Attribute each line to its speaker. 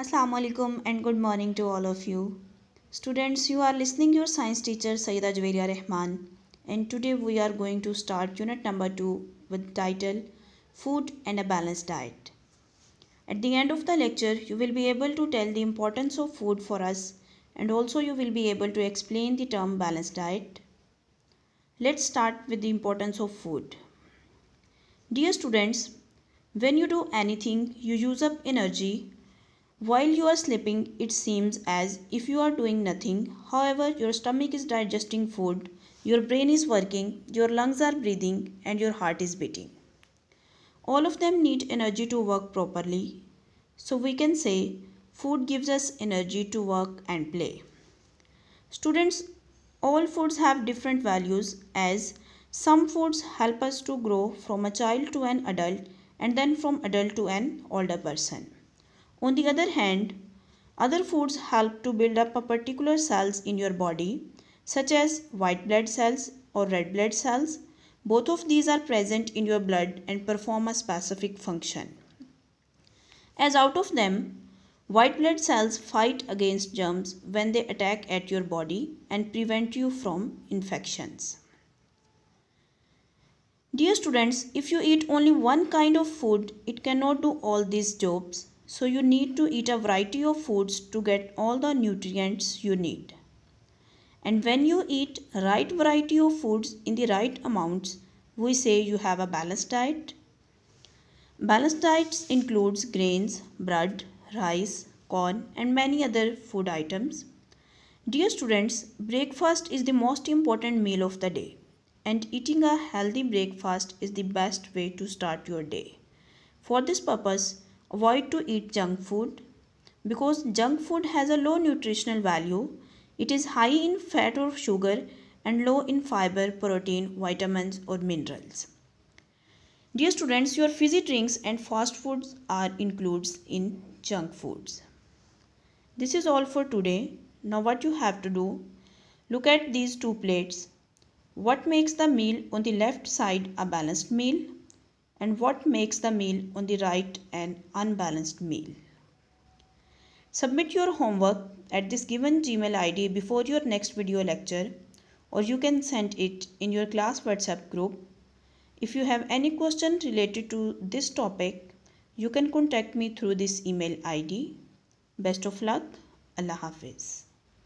Speaker 1: Assalamu alaikum and good morning to all of you. Students, you are listening your science teacher Sayyida Javeria Rahman and today we are going to start unit number 2 with title Food and a Balanced Diet. At the end of the lecture, you will be able to tell the importance of food for us and also you will be able to explain the term balanced diet. Let's start with the importance of food. Dear students, when you do anything, you use up energy while you are sleeping, it seems as if you are doing nothing. However, your stomach is digesting food, your brain is working, your lungs are breathing, and your heart is beating. All of them need energy to work properly. So we can say food gives us energy to work and play. Students, all foods have different values as some foods help us to grow from a child to an adult and then from adult to an older person. On the other hand, other foods help to build up a particular cells in your body, such as white blood cells or red blood cells. Both of these are present in your blood and perform a specific function. As out of them, white blood cells fight against germs when they attack at your body and prevent you from infections. Dear students, if you eat only one kind of food, it cannot do all these jobs so you need to eat a variety of foods to get all the nutrients you need. And when you eat right variety of foods in the right amounts, we say you have a balanced diet. Balanced diets includes grains, bread, rice, corn and many other food items. Dear students, breakfast is the most important meal of the day and eating a healthy breakfast is the best way to start your day. For this purpose, Avoid to eat junk food because junk food has a low nutritional value. It is high in fat or sugar and low in fiber, protein, vitamins or minerals. Dear students, your fizzy drinks and fast foods are includes in junk foods. This is all for today. Now what you have to do? Look at these two plates. What makes the meal on the left side a balanced meal? and what makes the meal on the right an unbalanced meal. Submit your homework at this given Gmail ID before your next video lecture or you can send it in your class WhatsApp group. If you have any question related to this topic, you can contact me through this email ID. Best of luck. Allah Hafiz.